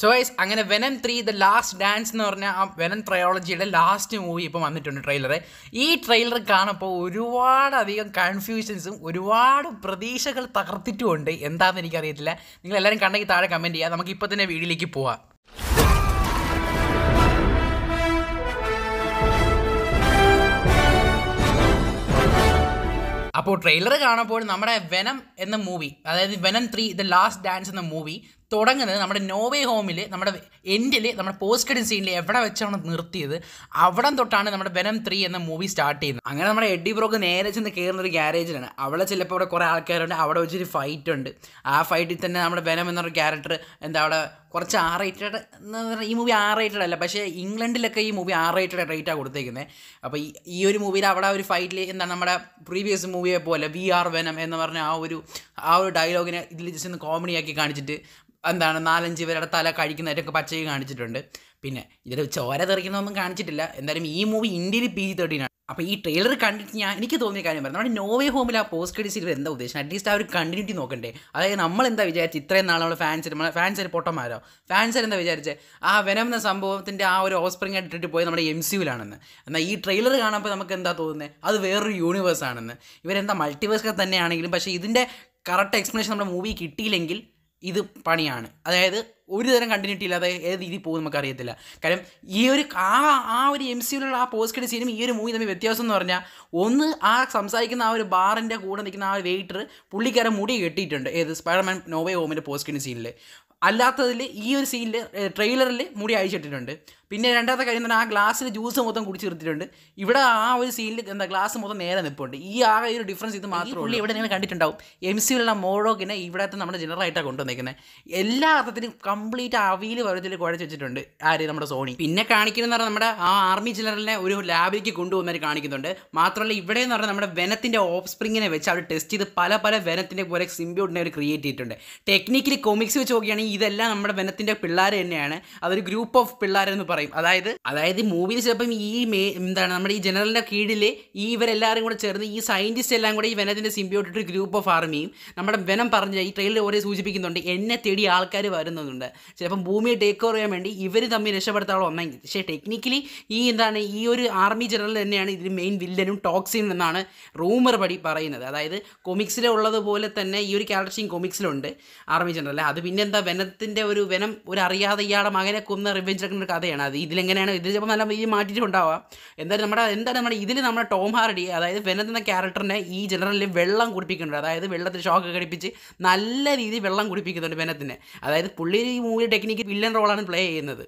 so ഐസ് അങ്ങനെ Venom three the last dance എന്ന് പറഞ്ഞാൽ ആ വെനം ട്രയോളജിയുടെ ലാസ്റ്റ് മൂവി ഇപ്പോൾ വന്നിട്ടുണ്ട് ട്രെയിലർ ഈ ട്രെയിലർ കാണപ്പോൾ ഒരുപാടധികം കൺഫ്യൂഷൻസും ഒരുപാട് പ്രതീക്ഷകൾ തകർത്തിട്ടുമുണ്ട് എന്താണെന്ന് എനിക്കറിയത്തില്ല നിങ്ങൾ എല്ലാവരും കണ്ടെങ്കിൽ താഴെ കമൻറ്റ് ചെയ്യുക നമുക്ക് ഇപ്പോൾ തന്നെ വീട്ടിലേക്ക് പോവാം അപ്പോൾ ട്രെയിലർ കാണുമ്പോൾ നമ്മുടെ വെനം എന്ന മൂവി അതായത് Venom three the last dance എന്ന മൂവി തുടങ്ങുന്നത് നമ്മുടെ നോവേ ഹോമിൽ നമ്മുടെ എൻഡിൽ നമ്മുടെ പോസ്റ്റ് കടി സീനിൽ എവിടെ വെച്ചാണ് നിർത്തിയത് അവിടെ തൊട്ടാണ് നമ്മുടെ വെനം ത്രീ എന്ന മൂവി സ്റ്റാർട്ട് ചെയ്യുന്നത് അങ്ങനെ നമ്മുടെ എഡി ബ്രോക്ക് നേരെ ചെന്ന് കയറുന്ന ഒരു ഗ്യാരേജിലാണ് അവിടെ ചിലപ്പോൾ അവിടെ കുറേ ആൾക്കാരുണ്ട് അവിടെ വെച്ചൊരു ഫൈറ്റ് ഉണ്ട് ആ ഫൈറ്റിൽ തന്നെ നമ്മുടെ വെനം എന്നൊരു ക്യാരക്ടർ എന്താ അവിടെ കുറച്ച് ആർ റേറ്റഡ് എന്ന് പറഞ്ഞാൽ ഈ മൂവി ആർ റേറ്റഡ് അല്ല പക്ഷേ ഇംഗ്ലണ്ടിലൊക്കെ ഈ മൂവി ആർ റേറ്റഡ് റേറ്റാണ് കൊടുത്തേക്കുന്നത് അപ്പോൾ ഈ ഈ ഒരു മൂവിയിൽ അവിടെ ഒരു ഫൈറ്റിൽ എന്താ നമ്മുടെ പ്രീവിയസ് മൂവിയെ പോലെ വി ആർ വെനം എന്ന് പറഞ്ഞ ആ ഒരു ആ ഒരു ഡയലോഗിനെ ഇതിൽ ജസ്റ്റ് ഒന്ന് കോമഡിയാക്കി കാണിച്ചിട്ട് എന്താണ് നാലഞ്ച് പേരുടെ തല കഴിക്കുന്നതായിട്ടൊക്കെ പച്ചയ്ക്ക് കാണിച്ചിട്ടുണ്ട് പിന്നെ ഇതിൽ ചോര തെറിക്കുന്നതൊന്നും കാണിച്ചിട്ടില്ല എന്തായാലും ഈ മൂവി ഇന്ത്യയിൽ പി ജി തേർട്ടീൻ ആണ് അപ്പോൾ ഈ ട്രെയിലർ കണ്ടിട്ട് ഞാൻ എനിക്ക് തോന്നിയ കാര്യം പറഞ്ഞു നമ്മുടെ നോവേ ഹോമിൽ ആ പോസ്റ്റ് ക്രെഡിറ്റ് സീരിയൽ എന്താ ഉദ്ദേശം അറ്റ്ലീസ്റ്റ് ആ ഒരു കണ്ടിന്യൂറ്റി നോക്കണ്ടേ അതായത് നമ്മൾ എന്താ വിചാരിച്ച് ഇത്രയും നാളെ നമ്മൾ ഫാൻസ് നമ്മളെ ഫാൻസ് ഒരു പൊട്ടന്മാരോ ഫാൻസ് എന്താ വിചാരിച്ച് ആ വെനം എന്ന സംഭവത്തിൻ്റെ ആ ഒരു ഓസ്പ്രിംഗ് ആയിട്ട് ഇട്ടിട്ട് പോയി നമ്മുടെ എം സിയുലാണെന്ന് എന്നാൽ ഈ ട്രെയിലർ കാണുമ്പോൾ നമുക്ക് എന്താ തോന്നുന്നത് അത് വേറൊരു യൂണിവേഴ്സ് ഇവരെന്താ മൾട്ടിവേഴ്സ് തന്നെയാണെങ്കിലും പക്ഷേ ഇതിൻ്റെ കറക്റ്റ് എക്സ്പ്ലനേഷൻ നമ്മുടെ മൂവി കിട്ടിയില്ലെങ്കിൽ ഇത് പണിയാണ് അതായത് ഒരു തരം കണ്ടിന്യൂറ്റി ഇല്ലാതെ ഏത് രീതി പോകും നമുക്കറിയത്തില്ല കാരണം ഈ ഒരു ആ ആ ഒരു എം സിയിലുള്ള ആ പോസ്റ്റ് ക്രെഡിറ്റ് സീനും ഈ ഒരു മൂവി തമ്മിൽ വ്യത്യാസം എന്ന് പറഞ്ഞാൽ ഒന്ന് ആ സംസാരിക്കുന്ന ആ ഒരു ബാറിൻ്റെ കൂടെ നിൽക്കുന്ന ആ ഒരു വെയിറ്റർ പുള്ളിക്കാരൻ മുടി കെട്ടിയിട്ടുണ്ട് ഏത് സ്പൈഡർമാൻ നോവേ ഹോമിൻ്റെ പോസ്റ്റ് ക്രെഡിറ്റ് സീനിൽ അല്ലാത്തതിൽ ഈ ഒരു സീനിൽ ട്രെയിലറിൽ മുടി അയച്ചിട്ടിട്ടുണ്ട് പിന്നെ രണ്ടാമത്തെ കാര്യം തന്നെ ആ ഗ്ലാസ്സിൽ ജ്യൂസ് മൊത്തം കുടിച്ച് നിർത്തിയിട്ടുണ്ട് ഇവിടെ ആ ഒരു സീനിൽ എന്താ ഗ്ലാസ് മൊത്തം നേരെ നിൽപ്പുണ്ട് ഈ ആ ഒരു ഡിഫറൻസ് ഇത് മാത്രമേ ഇവിടെ നിങ്ങൾ കണ്ടിട്ടുണ്ടാവും എം സിയിലുള്ള മോഡോക്കിനെ ഇവിടത്തെ നമ്മുടെ ജനറലായിട്ടാണ് കൊണ്ടുവന്നേക്കുന്നത് എല്ലാ അർത്ഥത്തിലും കംപ്ലീറ്റ് അവിയിൽ വരത്തിൽ കുഴച്ച് വെച്ചിട്ടുണ്ട് ആര് നമ്മുടെ സോണി പിന്നെ കാണിക്കുന്നതെന്ന് പറഞ്ഞാൽ നമ്മുടെ ആ ആർമി ജനറലിനെ ഒരു ലാബിലേക്ക് കൊണ്ടുവന്നവർ കാണിക്കുന്നുണ്ട് മാത്രമല്ല ഇവിടെ എന്ന് പറഞ്ഞാൽ നമ്മുടെ വെനത്തിൻ്റെ ഓഫ് സ്പ്രിങ്ങിനെ വെച്ച് അവർ ടെസ്റ്റ് ചെയ്ത് പല പല വെനത്തിൻ്റെ പോലെ സിംബിയോട്ടിനെ അവർ ക്രിയേറ്റ് ചെയ്തിട്ടുണ്ട് ടെക്നിക്കലി കോമിക്സ് വെച്ച് നോക്കുകയാണെങ്കിൽ ഇതെല്ലാം നമ്മുടെ വെനത്തിൻ്റെ പിള്ളേർ തന്നെയാണ് അതൊരു ഗ്രൂപ്പ് ഓഫ് പിള്ളേരെന്ന് പറയുന്നത് പറയും അതായത് അതായത് മൂവിയിൽ ചിലപ്പം ഈ മേ എന്താണ് നമ്മുടെ ഈ ജനറലിന്റെ കീഴിൽ ഈ ഇവരെല്ലാവരും കൂടെ ചേർന്ന് ഈ സയന്റിസ്റ്റ് എല്ലാം കൂടെ ഈ വനത്തിന്റെ സിംബിയോട്ടിട്ട് ഗ്രൂപ്പ് ഓഫ് ആർമിയും നമ്മുടെ വെനം പറഞ്ഞ ഈ ട്രെയിലർ ഓരോ സൂചിപ്പിക്കുന്നുണ്ട് എന്നെ തേടി ആൾക്കാർ വരുന്നുണ്ട് ചിലപ്പം ഭൂമിയെ ടേക്ക് ഓവർ ചെയ്യാൻ വേണ്ടി ഇവർ തമ്മിൽ രക്ഷപ്പെടുത്താനുള്ള ഒന്നെങ്കിൽ പക്ഷേ ടെക്നിക്കലി ഈ എന്താണ് ഈ ഒരു ആർമി ജനറൽ തന്നെയാണ് ഇതിൽ മെയിൻ വില്ലനും ടോക്സിനും എന്നാണ് റൂമർ പടി പറയുന്നത് അതായത് കൊമിക്സിലെ ഉള്ളതുപോലെ തന്നെ ഈ ഒരു ക്യാരക്ടറിൻ കൊമിക്സിലുണ്ട് ആർമി ജനറൽ അത് പിന്നെന്താ വനത്തിന്റെ ഒരു വെനം ഒരു അറിയാതെ ഇയാളെ മകനെ കൊന്ന റിവെഞ്ച് എടുക്കുന്ന ഒരു കഥയാണ് അത് ഇതിലെങ്ങനെയാണ് ഇതിൽ ചിലപ്പോൾ നല്ല ഈ മാറ്റിയിട്ടുണ്ടാവാം എന്തായാലും നമ്മുടെ എന്താണ് നമ്മുടെ ഇതിൽ നമ്മുടെ ടോം ഹാർഡി അതായത് വെനത്ത് ക്യാരക്ടറിനെ ഈ ജനറലിൽ വെള്ളം കുടിപ്പിക്കുന്നുണ്ട് അതായത് വെള്ളത്തിൽ ഷോക്ക് കടിപ്പിച്ച് നല്ല രീതിയിൽ വെള്ളം കുടിപ്പിക്കുന്നുണ്ട് വെനത്തിനെ അതായത് പുള്ളി ഈ മൂവി ടെക്നിക്ക് വില്ലൻ റോളാണ് പ്ലേ ചെയ്യുന്നത്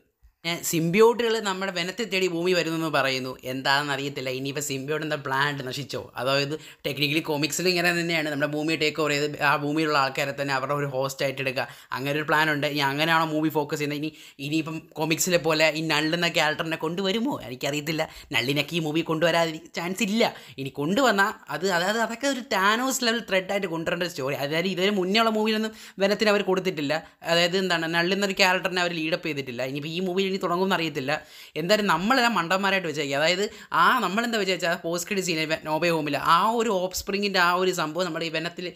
സിംബ്യോട്ടുകൾ നമ്മുടെ വനത്തെ തേടി ഭൂമി വരുന്നെന്ന് പറയുന്നു എന്താണെന്ന് അറിയത്തില്ല ഇനിയിപ്പോൾ സിംബ്യോട്ട് എന്താ പ്ലാന്റ് നശിച്ചോ അതായത് ടെക്നിക്കലി കോമിക്സിൽ ഇങ്ങനെ തന്നെയാണ് നമ്മുടെ ഭൂമി ടേക്ക് ഓവർ ചെയ്ത് ആ ഭൂമിയിലുള്ള ആൾക്കാരെ തന്നെ അവരുടെ ഒരു ഹോസ്റ്റ് ആയിട്ട് എടുക്കുക അങ്ങനെ ഒരു പ്ലാൻ ഉണ്ട് ഇനി അങ്ങനെയാണോ മൂവി ഫോക്കസ് ചെയ്യുന്നത് ഇനി ഇനിയിപ്പം കോമിക്സിലെ പോലെ ഈ നള്ളെന്ന ക്യാരക്ടറിനെ കൊണ്ടുവരുമോ എനിക്കറിയത്തില്ല നള്ളിനൊക്കെ ഈ മൂവി കൊണ്ടുവരാൻ ചാൻസ് ഇല്ല ഇനി കൊണ്ടുവന്നാൽ അത് അതായത് അതൊക്കെ ഒരു ടാനോസ് ലെവൽ ത്രെഡായിട്ട് കൊണ്ടുവരേണ്ട സ്റ്റോറി അതായത് ഇതുവരെ മുന്നേ ഉള്ള മൂവിയിലൊന്നും വനത്തിന് അവർ കൊടുത്തിട്ടില്ല അതായത് എന്താണ് നള്ളുന്നൊരു ക്യാരക്ടറിനെ അവർ ലീഡപ്പ് ചെയ്തിട്ടില്ല ഇനിയിപ്പോൾ ഈ മൂവിയിൽ ഇനി തുടങ്ങുമെന്ന് അറിയത്തില്ല എന്തായാലും നമ്മളെല്ലാം മണ്ടന്മാരായിട്ട് വെച്ചേക്കുക അതായത് ആ നമ്മളെന്താ വെച്ചാൽ പോസ്റ്റ് ക്രെഡിറ്റ് സീൻ നോബെ ഹോമിൽ ആ ഒരു ഓഫ് സ്പ്രിങ്ങിൻ്റെ ആ ഒരു സംഭവം നമ്മുടെ ഈ വെനത്തിൽ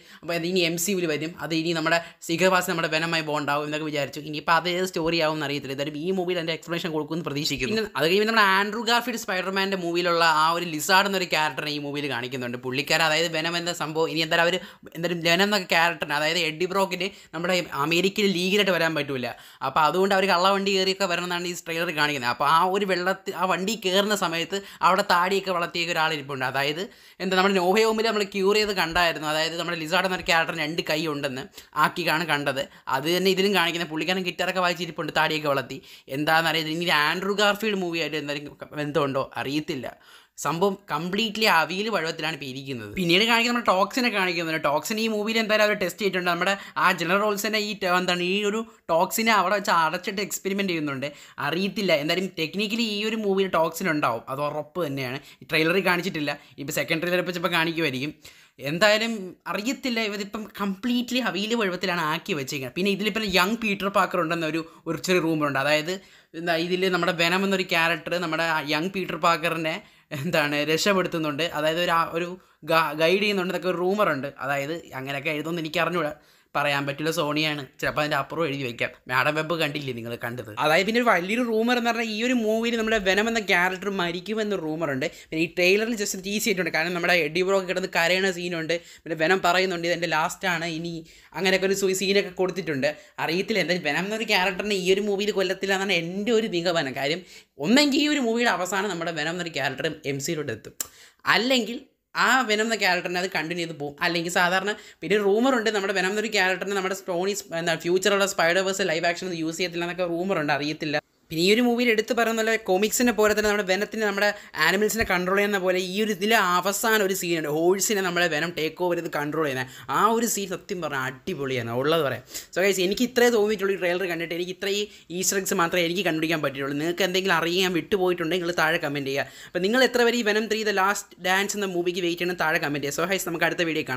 ഇനി എം സി യുവിൽ വരും അത് ഇനി നമ്മുടെ സിഗവാസ് നമ്മുടെ വെനമായി ബോണ്ടാവും എന്നൊക്കെ വിചാരിച്ചു ഇനിയിപ്പോൾ ഏത് സ്റ്റോറി ആവും എന്നറിയത്തില്ല എന്തായാലും ഈ മൂവിയിൽ അതിൻ്റെ എക്സ്പ്ലനേഷൻ കൊടുക്കുമെന്ന് പ്രതീക്ഷിക്കുന്നു അത് കഴിയുമ്പോൾ നമ്മുടെ ആൻഡ്രൂ ഗാർഫിഡ് സ്പൈഡർമാൻ്റെ മൂവിയിലുള്ള ആ ഒരു ലിസാർഡ് എന്നൊരു ക്യാരക്ടറിനെ ഈ മൂവിയിൽ കാണിക്കുന്നുണ്ട് പുള്ളിക്കാരൻ അതായത് വെനം എന്ന സംഭവം ഇനി എന്തായാലും അവർ എന്തായാലും വെനം എന്നൊക്കെ ക്യാരക്ടറിന് അതായത് എഡി ബ്രോക്കിന് നമ്മുടെ അമേരിക്കയിൽ ലീഗിലായിട്ട് വരാൻ പറ്റില്ല അപ്പോൾ അതുകൊണ്ട് അവർ കള്ളവണ്ടി കയറിയൊക്കെ വരണമെന്നാണ് ഈ ട്രെയിലർ കാണിക്കുന്നത് അപ്പോൾ ആ ഒരു വെള്ളത്തിൽ ആ വണ്ടി കയറുന്ന സമയത്ത് അവിടെ താടിയൊക്കെ വളർത്തിയ ഒരാളിരിപ്പുണ്ട് അതായത് എന്താ നമ്മുടെ നോഹയോമിൽ നമ്മൾ ക്യൂർ ചെയ്ത് കണ്ടായിരുന്നു അതായത് നമ്മുടെ ലിസാർഡ് എന്നൊരു ക്യാരക്ടറിന് രണ്ട് കൈ ഉണ്ടെന്ന് ആക്കിയാണ് കണ്ടത് അത് തന്നെ ഇതിലും കാണിക്കുന്നത് പുള്ളിക്കാരൻ ഗിറ്റാറൊക്കെ വായിച്ചിരിപ്പുണ്ട് താടിയൊക്കെ വളർത്തി എന്താണെന്ന് അറിയാതെ ഇനി ആൻഡ്രൂ ഗാർഫീൽഡ് മൂവിയായിട്ട് എന്തായാലും ബന്ധമുണ്ടോ അറിയത്തില്ല സംഭവം കംപ്ലീറ്റ്ലി അവിയിൽ വഴുവത്തിലാണ് ഇപ്പോൾ ഇരിക്കുന്നത് പിന്നീട് കാണിക്കുന്ന നമ്മുടെ ടോക്സിനെ കാണിക്കുന്നുണ്ട് ടോക്സിൻ ഈ മൂവിയിൽ എന്തായാലും അവർ ടെസ്റ്റ് ചെയ്തിട്ടുണ്ട് നമ്മുടെ ആ ജനറൽ റോൾസിനെ ഈ എന്താണ് ഈ ഒരു ടോക്സിനെ അവിടെ വെച്ച് അടച്ചിട്ട് എക്സ്പെരിമെൻറ്റ് ചെയ്യുന്നുണ്ട് അറിയത്തില്ല എന്തായാലും ടെക്നിക്കലി ഈ ഒരു മൂവിയിൽ ടോക്സിൻ ഉണ്ടാവും അത് ഉറപ്പ് തന്നെയാണ് ട്രെയിലറിൽ കാണിച്ചിട്ടില്ല ഇപ്പോൾ സെക്കൻഡ് ട്രെയിലറെ വെച്ചപ്പോൾ ഇപ്പോൾ കാണിക്കുമായിരിക്കും എന്തായാലും അറിയത്തില്ല ഇവരിപ്പം കംപ്ലീറ്റ്ലി ഹവീല് വഴുവത്തിലാണ് ആക്കി വെച്ചേക്കുന്നത് പിന്നെ ഇതിലിപ്പം യങ് പീറ്റർ പാക്കർ ഉണ്ടെന്ന ഒരു ഒരു ചെറിയ റൂമുണ്ട് അതായത് എന്താ ഇതിൽ നമ്മുടെ വെനം എന്നൊരു ക്യാരക്ടർ നമ്മുടെ യങ് പീറ്റർ പാക്കറിനെ എന്താണ് രക്ഷപ്പെടുത്തുന്നുണ്ട് അതായത് ഒരു ഒരു ഗൈഡ് ചെയ്യുന്നുണ്ട് എന്നൊക്കെ ഒരു ഉണ്ട് അതായത് അങ്ങനെയൊക്കെ എഴുതുമെന്ന് എനിക്ക് അറിഞ്ഞുകൂടാ പറയാൻ പറ്റില്ല സോണിയാണ് ചിലപ്പോൾ അതിൻ്റെ അപ്പുറം എഴുതി വെക്കാം മാഡം വെബ് കണ്ടില്ലേ നിങ്ങൾ കണ്ടത് അതായത് പിന്നെ ഒരു വലിയൊരു റൂമർ എന്ന് പറഞ്ഞാൽ ഈ ഒരു മൂവിയിൽ നമ്മുടെ വെനം എന്ന ക്യാരക്ടർ മരിക്കുമെന്ന റൂമറുണ്ട് പിന്നെ ഈ ട്രെയിലറിൽ ജസ്റ്റ് ടീസ് ചെയ്തിട്ടുണ്ട് കാരണം നമ്മുടെ എഡി ബ്രോ കിടന്ന് കരയണ സീനുണ്ട് പിന്നെ വെനം പറയുന്നുണ്ട് ഇതെൻ്റെ ലാസ്റ്റ് ലാസ്റ്റാണ് ഇനി അങ്ങനെയൊക്കെ ഒരു സീനൊക്കെ കൊടുത്തിട്ടുണ്ട് അറിയത്തില്ല എന്തായാലും വെനം എന്നൊരു ക്യാരക്ടറിനെ ഈ ഒരു മൂവിയിൽ കൊല്ലത്തില്ല എന്നാണ് എൻ്റെ ഒരു നിഗമനം കാര്യം ഒന്നെങ്കിൽ ഈ ഒരു മൂവിയുടെ അവസാനം നമ്മുടെ വെനം എന്നൊരു ക്യാരക്ടർ എം സിയിലോട്ട് എത്തും അല്ലെങ്കിൽ ആ വെനം എന്ന ക്യാരക്ടറിനെ അത് കണ്ടിന്യൂ ചെയ്ത് പോകും അല്ലെങ്കിൽ സാധാരണ പിന്നെ റൂമറുണ്ട് നമ്മുടെ വെനം എന്നൊരു ക്യാരക്ടറിനെ നമ്മുടെ സ്റ്റോണി എന്താ ഫ്യൂച്ചറുള്ള Spider verse live action use ചെയ്യത്തില്ല എന്നൊക്കെ റൂമറുണ്ട് അറിയത്തില്ല പിന്നെ ഈ ഒരു മൂവിയിൽ എടുത്തു പറയുന്ന കോമിക്സിനെ പോലെ തന്നെ നമ്മുടെ വെനത്തിന് നമ്മുടെ ആനിമൽസിനെ കൺട്രോൾ ചെയ്യുന്ന പോലെ ഈ ഒരു ഇതിലെ അവസാന ഒരു സീനുണ്ട് ഹോഴ്സിനെ നമ്മളെ വെനം ടേക്ക് ഓവർ ചെയ്ത് കൺട്രോൾ ചെയ്യുന്നത് ആ ഒരു സീൻ സത്യം പറഞ്ഞാൽ അടിപൊളിയാണ് ഉള്ളത് പറയാം സോ കൈസ് എനിക്ക് ഇത്രേ തോന്നിയിട്ടുള്ളൂ ഈ ട്രെയിലർ കണ്ടിട്ട് എനിക്ക് ഇത്രയും ഈ എഗ്സ് മാത്രമേ എനിക്ക് കണ്ടുപിടിക്കാൻ പറ്റിയിട്ടുള്ളൂ നിങ്ങൾക്ക് എന്തെങ്കിലും അറിയാൻ വിട്ടുപോയിട്ടുണ്ടെങ്കിൽ നിങ്ങൾ താഴെ കമൻറ്റ് ചെയ്യുക അപ്പോൾ നിങ്ങൾ എത്ര പേര് ഈ Venom three the last dance എന്ന മൂവിക്ക് വെയിറ്റ് ചെയ്യണം താഴെ കമൻറ്റ് ചെയ്യുക സോ ഹൈസ് നമുക്ക് അടുത്ത വീഡിയോ കാണാം